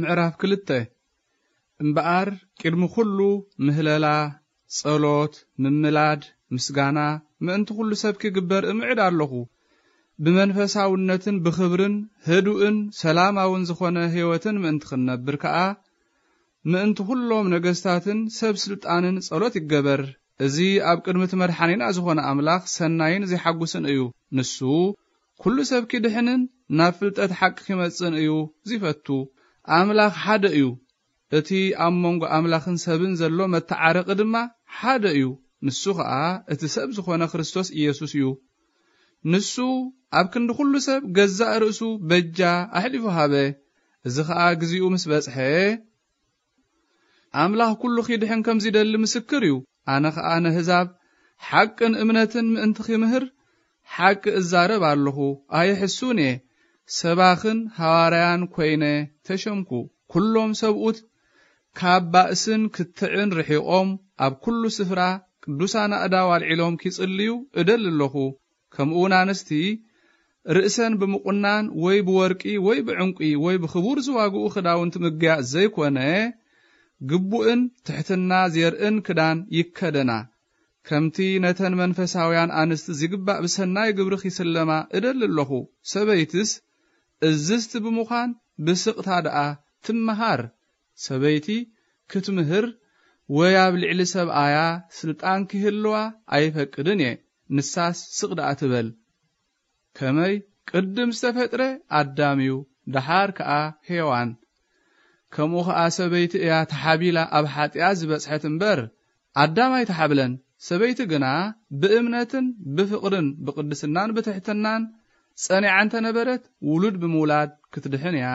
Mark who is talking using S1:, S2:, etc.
S1: ምዕራፍ ክልተ እምበኣር ቅድሚ ዅሉ ምህለላ ጸሎት ምምላድ ምስጋና ምእንቲ ዅሉ ሰብ ክግበር እምዕድ ኣለኹ ብመንፈሳውነትን ብኽብርን ህዱእን ሰላማውን ዝኾነ ህይወትን ምእንቲ ክንነብር ከዓ ምእንቲ ዅሎም ነገስታትን ሰብ ስልጣንን ጸሎት ይገበር እዚ ኣብ ቅድሚቲ መድሓኒና ዝኾነ ኣምላኽ ሰናይን ዘይሓጕስን እዩ ንሱ ኵሉ ሰብ ኪድሕንን ናብ ፍልጠት ሓቂ ኺመጽን እዩ ዚፈቱ ኣምላኽ ሓደ እዩ እቲ ኣብ መንጎ ኣምላኽን ሰብን ዘሎ መተዓረቒ ድማ ሓደ እዩ ንሱ ኸዓ እቲ ሰብ ዝኾነ ክርስቶስ ኢየሱስ እዩ ንሱ ኣብ ክንዲ ዅሉ ሰብ ገዛእ ርእሱ በጃ ኣሕሊፉ ሃበ እዚ ኸዓ ግዜኡ ምስ በጽሐ ኣምላኽ ኵሉ ኺድሕን ከም ዚደሊ ምስክር እዩ ኣነ ኸዓ ንህዛብ ሓቅን እምነትን ምእንቲ ኺምህር ሓቂ እዛረብ ኣለኹ ኣየሕሱን እየ ሰባኽን ሃዋርያን ኮይነ ተሸምኩ ኩሎም ሰብኡት ካብ ባእስን ክትዕን ርሒቖም ኣብ ኵሉ ስፍራ ቅዱሳን ኣእዳው ኣልዒሎም ኪጽልዩ እደል ኣለኹ ከምኡውን ኣንስቲ ርእሰን ብምቑናን ወይ ብወርቂ ወይ ብዕንቂ ወይ ብኽቡር ዝዋግኡ ኽዳውንቲ ምግያእ ዘይኰነ ግቡእን ትሕትና ዜርእን ክዳን ይከደና ከምቲ ነተን መንፈሳውያን ኣንስቲ ዝግባእ ብሰናይ ግብሪ ኺስለማ እደል ኣለኹ ሰበይትስ እዝስቲ ብምዃን ብስቕታ ደኣ ትመሃር ሰበይቲ ክትምህር ወይ ኣብ ልዕሊ ሰብኣያ ስልጣን ክህልዋ ኣይፈቅድን እየ ንሳስ ስቕ ደኣ ትበል ከመይ ቅድም ዝተፈጥረ ኣዳም እዩ ደሓር ከዓ ሄዋን ከምኡ ኸዓ ሰበይቲ እያ ተሓቢላ ኣብ ሓጢኣ ዝበጽሐት እምበር ኣዳም ኣይተሓብለን ሰበይቲ ግና ብእምነትን ብፍቕርን ብቕድስናን ብትሕትናን ጸኒዓ እንተ ነበረት ውሉድ ብምውላድ ክትድሕን እያ